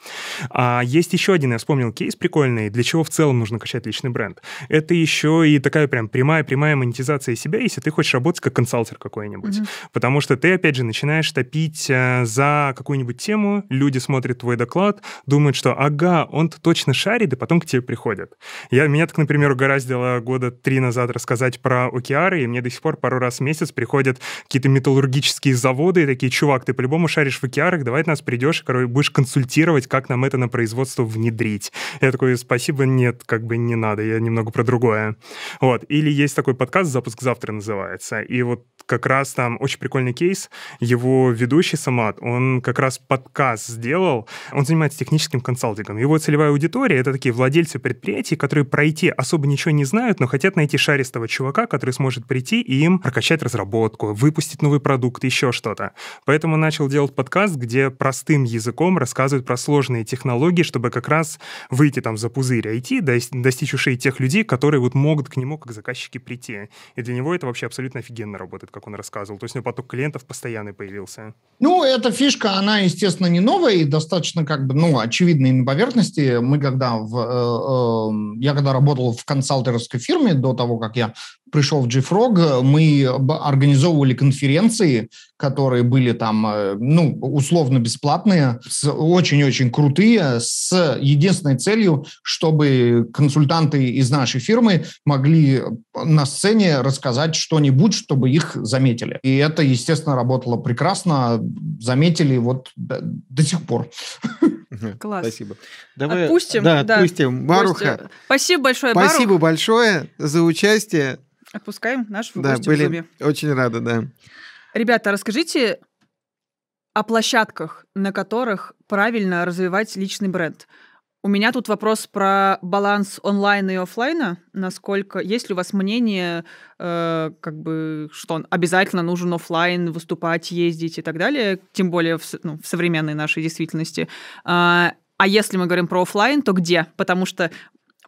А есть еще один, я вспомнил кейс прикольный, для чего в целом нужно качать личный бренд. Это еще еще и такая прям прямая-прямая монетизация себя, если ты хочешь работать как консалтер какой-нибудь. Mm-hmm. Потому что ты, опять же, начинаешь топить э, за какую-нибудь тему, люди смотрят твой доклад, думают, что ага, он-то точно шарит, и потом к тебе приходят. Я, меня так, например, угораздило года три назад рассказать про океары, и мне до сих пор пару раз в месяц приходят какие-то металлургические заводы и такие, чувак, ты по-любому шаришь в океарах, давай ты нас придешь, короче, будешь консультировать, как нам это на производство внедрить. Я такой, спасибо, нет, как бы не надо, я немного про другое. Вот. Или есть такой подкаст «Запуск завтра» называется. И вот как раз там очень прикольный кейс. Его ведущий Самат, он как раз подкаст сделал. Он занимается техническим консалтингом. Его целевая аудитория — это такие владельцы предприятий, которые пройти особо ничего не знают, но хотят найти шаристого чувака, который сможет прийти и им прокачать разработку, выпустить новый продукт, еще что-то. Поэтому начал делать подкаст, где простым языком рассказывают про сложные технологии, чтобы как раз выйти там за пузырь IT, достичь ушей тех людей, которые вот могут к нему как заказчики прийти. И для него это вообще абсолютно офигенно работает, как он рассказывал. То есть у него поток клиентов постоянный появился. Ну, эта фишка, она, естественно, не новая и достаточно как бы, ну, очевидной на поверхности. Мы когда в... Э, э, я когда работал в консалтерской фирме до того, как я пришел в GFrog, мы организовывали конференции, которые были там, э, ну, условно бесплатные, очень-очень крутые, с единственной целью, чтобы консультанты из нашей фирмы могли на сцене рассказать что-нибудь, чтобы их заметили. И это, естественно, работало прекрасно. Заметили вот до, сих пор. Класс. Спасибо. Давай, отпустим. Да, отпустим. Да, Маруха. Спасибо большое, Спасибо большое за участие. Отпускаем наш да, были в клубе. Очень рада, да. Ребята, расскажите о площадках, на которых правильно развивать личный бренд – у меня тут вопрос про баланс онлайна и офлайна. Насколько есть ли у вас мнение, э, как бы, что обязательно нужен офлайн выступать, ездить и так далее, тем более в, ну, в современной нашей действительности. А, а если мы говорим про офлайн, то где? Потому что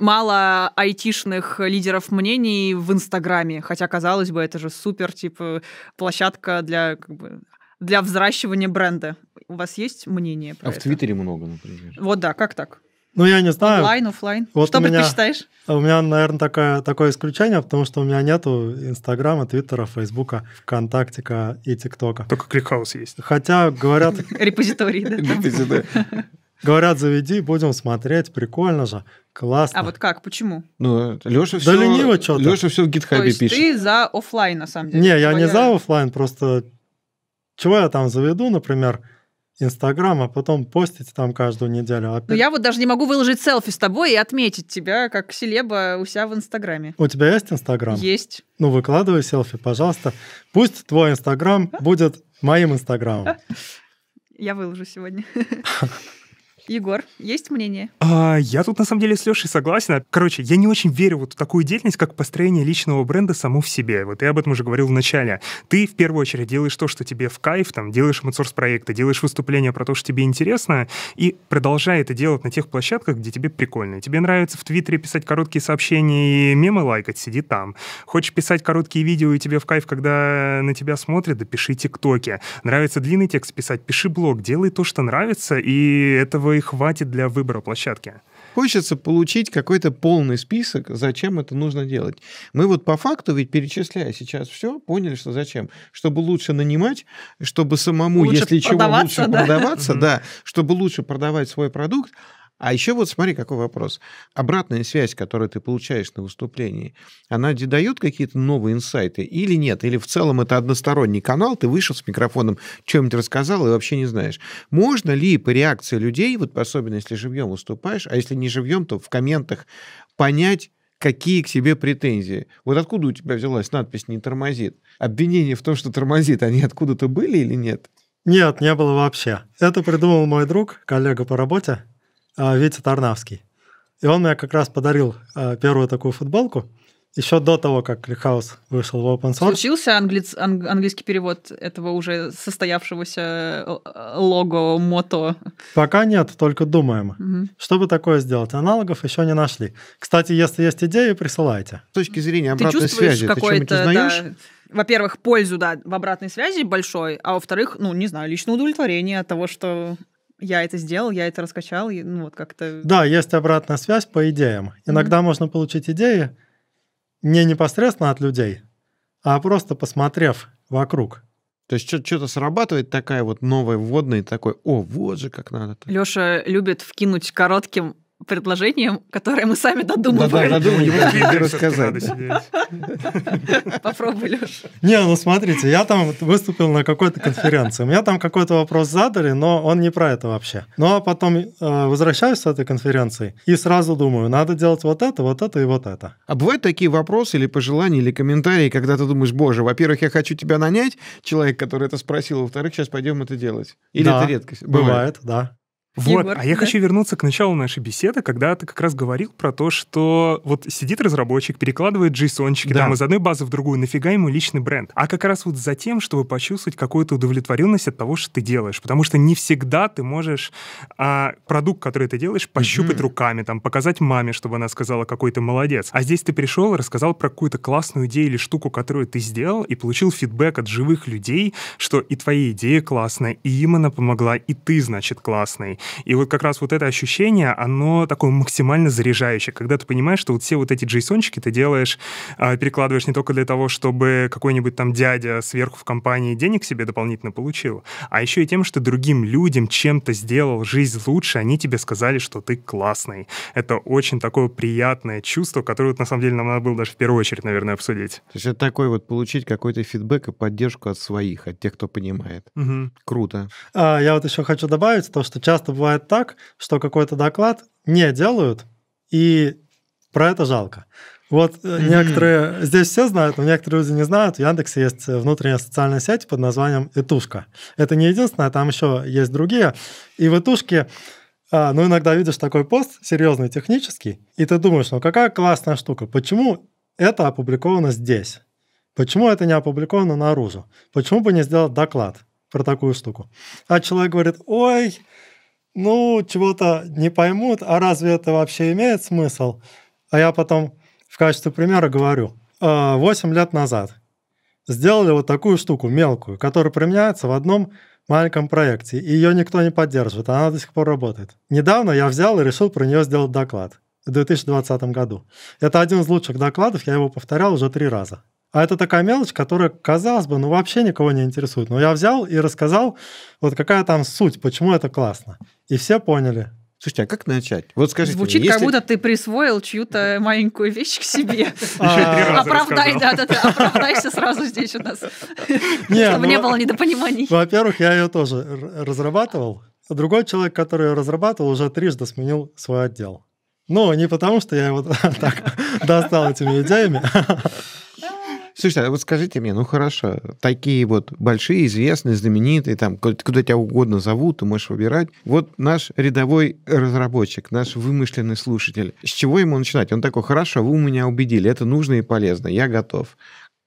мало айтишных лидеров мнений в Инстаграме, хотя казалось бы, это же супер, типа площадка для как бы, для взращивания бренда. У вас есть мнение? Про а это? в Твиттере много, например. Вот да, как так? Ну, я не знаю. Онлайн, офлайн. Вот что предпочитаешь? У меня, наверное, такое, такое исключение, потому что у меня нету Инстаграма, Твиттера, Фейсбука, ВКонтактика и ТикТока. Только Кликхаус есть. Хотя, говорят... Репозиторий, да? Репозиторий. Говорят, заведи, будем смотреть, прикольно же, классно. А вот как, почему? Ну, Леша все... Да лениво что-то. Леша все в гитхабе пишет. То есть ты за офлайн на самом деле? Не, я не за офлайн, просто чего я там заведу, например, Инстаграм, а потом постить там каждую неделю. Опять... А ну, я вот даже не могу выложить селфи с тобой и отметить тебя как селеба у себя в Инстаграме. У тебя есть Инстаграм? Есть. Ну, выкладывай селфи, пожалуйста. Пусть твой Инстаграм будет моим Инстаграмом. Я выложу сегодня. Егор, есть мнение? А, я тут на самом деле с Лешей согласен. Короче, я не очень верю вот в такую деятельность, как построение личного бренда саму в себе. Вот я об этом уже говорил в начале. Ты в первую очередь делаешь то, что тебе в кайф, там, делаешь модсорс проекты, делаешь выступление про то, что тебе интересно, и продолжай это делать на тех площадках, где тебе прикольно. Тебе нравится в Твиттере писать короткие сообщения и мемы лайкать, сиди там. Хочешь писать короткие видео, и тебе в кайф, когда на тебя смотрят, да пиши тиктоки. Нравится длинный текст писать, пиши блог, делай то, что нравится, и этого и хватит для выбора площадки. Хочется получить какой-то полный список, зачем это нужно делать. Мы вот по факту, ведь перечисляя сейчас все, поняли, что зачем. Чтобы лучше нанимать, чтобы самому, лучше если чего, лучше да? продаваться, да, чтобы лучше продавать свой продукт, а еще вот смотри, какой вопрос. Обратная связь, которую ты получаешь на выступлении, она тебе дает какие-то новые инсайты или нет? Или в целом это односторонний канал, ты вышел с микрофоном, что-нибудь рассказал и вообще не знаешь. Можно ли по реакции людей, вот особенно если живьем выступаешь, а если не живьем, то в комментах понять, какие к себе претензии. Вот откуда у тебя взялась надпись «Не тормозит»? обвинение в том, что тормозит, они откуда-то были или нет? Нет, не было вообще. Это придумал мой друг, коллега по работе, а, Витя Тарнавский. И он мне как раз подарил а, первую такую футболку еще до того, как Кликхаус вышел в open source. Случился англиц, анг, английский перевод этого уже состоявшегося э, лого, мото? Пока нет, только думаем. Угу. Чтобы такое сделать, аналогов еще не нашли. Кстати, если есть идеи, присылайте. С точки зрения обратной ты связи, ты узнаешь? Да, во-первых, пользу, да, в обратной связи большой, а во-вторых, ну, не знаю, личное удовлетворение от того, что я это сделал, я это раскачал, ну вот как-то... Да, есть обратная связь по идеям. Иногда mm-hmm. можно получить идеи не непосредственно от людей, а просто посмотрев вокруг. То есть что-то срабатывает такая вот новая вводная, такой, о, вот же как надо. Лёша любит вкинуть коротким предложением, которое мы сами додумывали. Да, да, додумали, рассказать. Попробуй, Леша. Не, ну смотрите, я там выступил на какой-то конференции. Меня там какой-то вопрос задали, но он не про это вообще. Ну а потом э, возвращаюсь с этой конференции и сразу думаю, надо делать вот это, вот это и вот это. А бывают такие вопросы или пожелания, или комментарии, когда ты думаешь, боже, во-первых, я хочу тебя нанять, человек, который это спросил, во-вторых, сейчас пойдем это делать. Или да, это редкость? Бывает, бывает да. Вот, Егор, а я хочу вернуться к началу нашей беседы, когда ты как раз говорил про то, что вот сидит разработчик, перекладывает джейсончики да. там из одной базы в другую, нафига ему личный бренд? А как раз вот за тем, чтобы почувствовать какую-то удовлетворенность от того, что ты делаешь, потому что не всегда ты можешь а, продукт, который ты делаешь, пощупать mm-hmm. руками, там, показать маме, чтобы она сказала, какой ты молодец. А здесь ты пришел и рассказал про какую-то классную идею или штуку, которую ты сделал, и получил фидбэк от живых людей, что и твоя идея классная, и им она помогла, и ты, значит, классный. И вот как раз вот это ощущение, оно такое максимально заряжающее, когда ты понимаешь, что вот все вот эти джейсончики ты делаешь, а, перекладываешь не только для того, чтобы какой-нибудь там дядя сверху в компании денег себе дополнительно получил, а еще и тем, что другим людям чем-то сделал жизнь лучше, они тебе сказали, что ты классный. Это очень такое приятное чувство, которое вот, на самом деле нам надо было даже в первую очередь, наверное, обсудить. То есть это такой вот получить какой-то фидбэк и поддержку от своих, от тех, кто понимает. Угу. Круто. А, я вот еще хочу добавить то, что часто часто бывает так, что какой-то доклад не делают, и про это жалко. Вот mm-hmm. некоторые, здесь все знают, но некоторые люди не знают. В Яндексе есть э, внутренняя социальная сеть под названием «Этушка». Это не единственная, там еще есть другие. И в «Этушке» а, ну, иногда видишь такой пост, серьезный, технический, и ты думаешь, ну, какая классная штука, почему это опубликовано здесь? Почему это не опубликовано наружу? Почему бы не сделать доклад про такую штуку? А человек говорит, ой, ну, чего-то не поймут, а разве это вообще имеет смысл? А я потом в качестве примера говорю, 8 «А, лет назад сделали вот такую штуку мелкую, которая применяется в одном маленьком проекте, и ее никто не поддерживает, она до сих пор работает. Недавно я взял и решил про нее сделать доклад в 2020 году. Это один из лучших докладов, я его повторял уже три раза. А это такая мелочь, которая, казалось бы, ну вообще никого не интересует. Но я взял и рассказал, вот какая там суть, почему это классно. И все поняли. Слушайте, а как начать? Вот скажите. Звучит, мне, если... как будто ты присвоил чью-то маленькую вещь к себе. А. Оправдай, да, да, да, оправдайся сразу здесь у нас, чтобы не ну, было недопониманий. Во-первых, я ее тоже разрабатывал. Другой человек, который ее разрабатывал, уже трижды сменил свой отдел. Ну, не потому, что я его так достал этими идеями, Слушайте, а вот скажите мне, ну хорошо, такие вот большие, известные, знаменитые, там, куда тебя угодно зовут, ты можешь выбирать. Вот наш рядовой разработчик, наш вымышленный слушатель, с чего ему начинать? Он такой, хорошо, вы меня убедили, это нужно и полезно, я готов.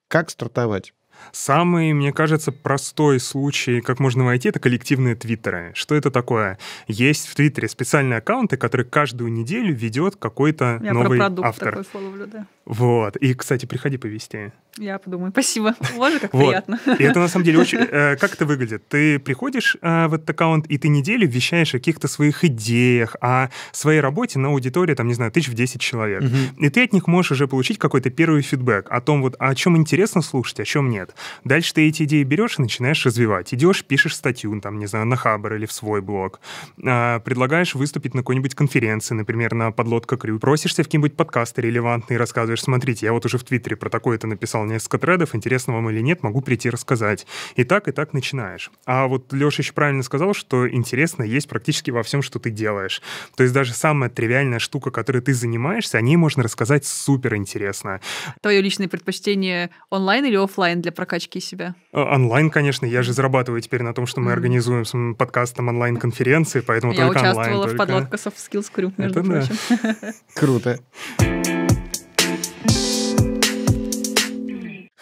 Как стартовать? Самый, мне кажется, простой случай, как можно войти, это коллективные твиттеры. Что это такое? Есть в Твиттере специальные аккаунты, которые каждую неделю ведет какой-то Я новый про автор. Такой фолловлю, да. Вот. И, кстати, приходи повести. Я подумаю, спасибо. Боже, как вот. приятно. И это на самом деле очень... Э, как это выглядит? Ты приходишь э, в этот аккаунт, и ты неделю вещаешь о каких-то своих идеях, о своей работе на аудитории, там, не знаю, тысяч в 10 человек. И ты от них можешь уже получить какой-то первый фидбэк о том, вот, о чем интересно слушать, о чем нет. Дальше ты эти идеи берешь и начинаешь развивать. Идешь, пишешь статью, там, не знаю, на Хабр или в свой блог. Э, предлагаешь выступить на какой-нибудь конференции, например, на подлодка Крю. Просишься в какие-нибудь подкасты релевантные рассказывать говоришь, смотрите, я вот уже в Твиттере про такое-то написал несколько тредов, интересно вам или нет, могу прийти рассказать. И так, и так начинаешь. А вот Леша еще правильно сказал, что интересно есть практически во всем, что ты делаешь. То есть даже самая тривиальная штука, которой ты занимаешься, о ней можно рассказать супер интересно. Твое личное предпочтение онлайн или офлайн для прокачки себя? Э, онлайн, конечно. Я же зарабатываю теперь на том, что мы организуем с подкастом онлайн-конференции, поэтому я только онлайн. Я участвовала в только... Skills Crew, между Это прочим. Да. Круто.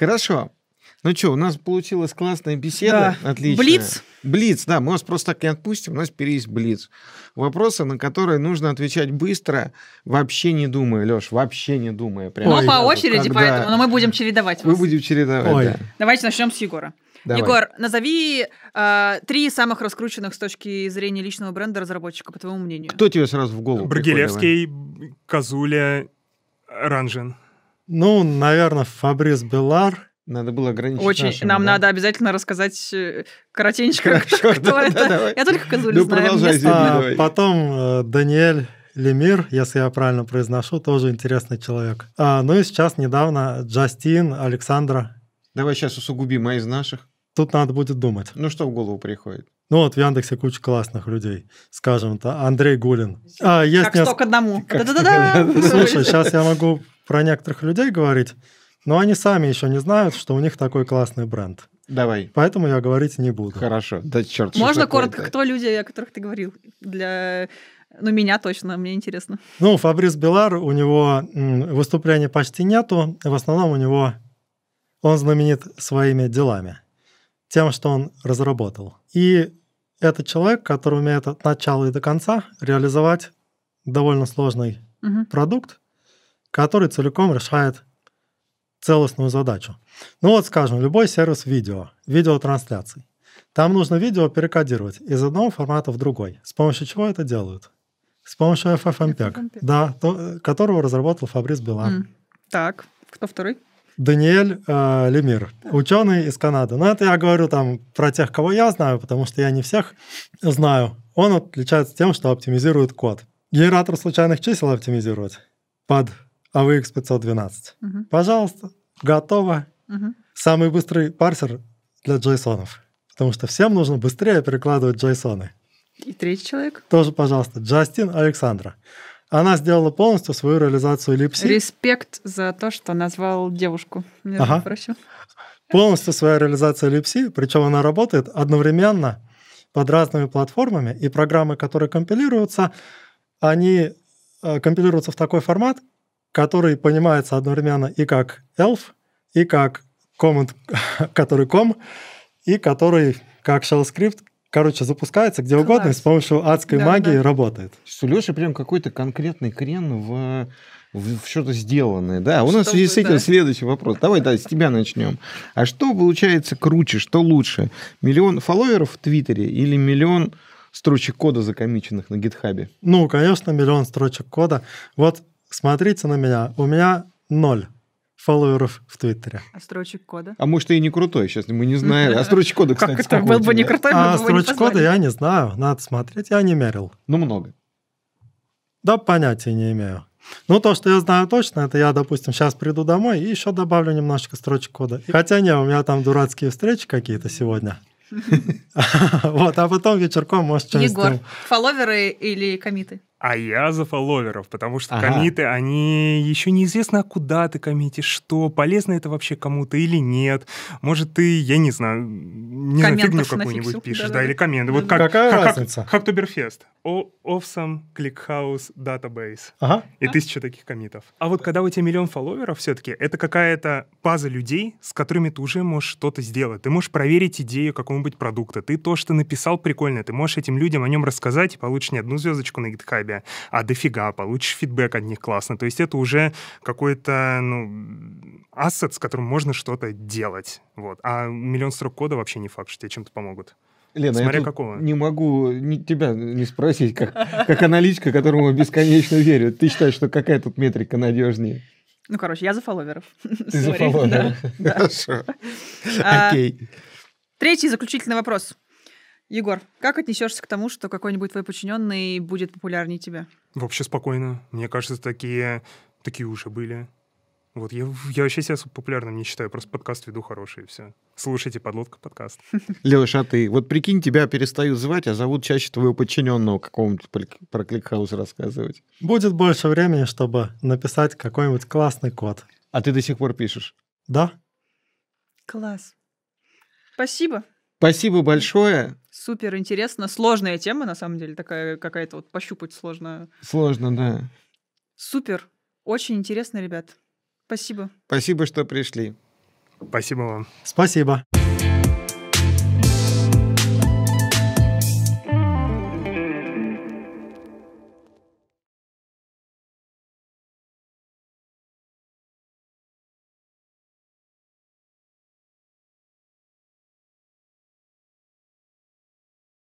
Хорошо. Ну что, у нас получилась классная беседа. Да. Отлично. Блиц. Блиц, да, мы вас просто так не отпустим, у нас теперь блиц. Вопросы, на которые нужно отвечать быстро, вообще не думая, Леш, вообще не думая. прям. ну, по очереди, когда... поэтому, но мы будем чередовать вас. Мы будем чередовать, Ой. да. Давайте начнем с Егора. Давай. Егор, назови э, три самых раскрученных с точки зрения личного бренда разработчика, по твоему мнению. Кто тебе сразу в голову Брагилевский, Козуля, Ранжин. Ну, наверное, Фабрис Белар. Надо было ограничить Очень. Нашими, Нам да? надо обязательно рассказать э, коротенько, Хорошо, кто да, это. Давай. Я только Козуль ну, знаю. Продолжай, а, давай. Потом э, Даниэль Лемир, если я правильно произношу, тоже интересный человек. А, ну и сейчас недавно Джастин, Александра. Давай сейчас усугубим, а из наших? Тут надо будет думать. Ну что в голову приходит? Ну вот в Яндексе куча классных людей, скажем, то Андрей Гулин. А, есть как неск... сто к одному. Как... Да -да -да Слушай, сейчас я могу про некоторых людей говорить, но они сами еще не знают, что у них такой классный бренд. Давай. Поэтому я говорить не буду. Хорошо. Да черт. Можно коротко, кто люди, о которых ты говорил? Для ну, меня точно, мне интересно. Ну, Фабрис Белар, у него выступлений почти нету. В основном у него он знаменит своими делами, тем, что он разработал. И это человек, который умеет от начала и до конца реализовать довольно сложный угу. продукт, который целиком решает целостную задачу. Ну вот, скажем, любой сервис видео, видеотрансляций. Там нужно видео перекодировать из одного формата в другой. С помощью чего это делают? С помощью FFmpeg, FFmpeg. да, то, э, которого разработал Фабрис Билан. Mm. Так, кто второй? Даниэль э, Лемир, ученый из Канады. Но ну, это я говорю там про тех, кого я знаю, потому что я не всех знаю. Он отличается тем, что оптимизирует код. Генератор случайных чисел оптимизировать под AVX 512. Угу. Пожалуйста, готово. Угу. Самый быстрый парсер для джейсонов, потому что всем нужно быстрее перекладывать джейсоны. И третий человек? Тоже, пожалуйста, Джастин Александра. Она сделала полностью свою реализацию липси. Респект за то, что назвал девушку, между ага. прочим. Полностью своя реализация липси, причем она работает одновременно под разными платформами, и программы, которые компилируются, они э, компилируются в такой формат, который понимается одновременно и как ELF, и как команд, который ком, и который как shell скрипт, короче, запускается где Класс. угодно и с помощью адской да, магии да. работает. У Леши прям какой-то конкретный крен в в что-то сделанное, да. У нас в связи с этим следующий вопрос. Давай, да, с тебя начнем. А что получается круче, что лучше? Миллион фолловеров в Твиттере или миллион строчек кода закомиченных на гитхабе? Ну, конечно, миллион строчек кода. Вот смотрите на меня. У меня ноль фолловеров в Твиттере. А строчек кода? А может, и не крутой, сейчас мы не знаем. А строчек кода, кстати, Как это был бы а, не крутой, А строчек кода я не знаю, надо смотреть, я не мерил. Ну, много. Да, понятия не имею. Ну, то, что я знаю точно, это я, допустим, сейчас приду домой и еще добавлю немножечко строчек кода. Хотя нет, у меня там дурацкие встречи какие-то сегодня. Вот, а потом вечерком, может, что-нибудь... Егор, фолловеры или комиты? А я за фолловеров, потому что ага. комиты, они еще неизвестно, куда ты коммитишь, что, полезно это вообще кому-то или нет. Может, ты, я не знаю, не знаю, фигню какую-нибудь пишешь, да, да, или комменты. вот как, Какая как, разница? Как, Хактоберфест. Awesome ClickHouse Database. Ага. И тысяча таких комитов. А вот когда у тебя миллион фолловеров все-таки, это какая-то паза людей, с которыми ты уже можешь что-то сделать. Ты можешь проверить идею какого-нибудь продукта. Ты то, что написал, прикольно. Ты можешь этим людям о нем рассказать и получишь не одну звездочку на GitHub, тебя, а дофига, получишь фидбэк от них классно. То есть это уже какой-то, ну, ассет, с которым можно что-то делать. Вот. А миллион строк кода вообще не факт, что тебе чем-то помогут. Лена, Смотря я какого. не могу ни, тебя не спросить, как, как аналитика, которому бесконечно верю. Ты считаешь, что какая тут метрика надежнее? Ну, короче, я за фолловеров. Ты за фолловеров. Хорошо. А, Окей. Третий заключительный вопрос. Егор, как отнесешься к тому, что какой-нибудь твой подчиненный будет популярнее тебя? Вообще спокойно. Мне кажется, такие, такие уже были. Вот я, я вообще себя популярным не считаю, просто подкаст веду хороший, и все. Слушайте подлодка подкаст. Леша, а ты, вот прикинь, тебя перестают звать, а зовут чаще твоего подчиненного какому-нибудь про кликхаус рассказывать. Будет больше времени, чтобы написать какой-нибудь классный код. А ты до сих пор пишешь? Да. Класс. Спасибо. Спасибо большое. Супер интересно. Сложная тема, на самом деле, такая какая-то вот пощупать сложно. Сложно, да. Супер. Очень интересно, ребят. Спасибо. Спасибо, что пришли. Спасибо вам. Спасибо.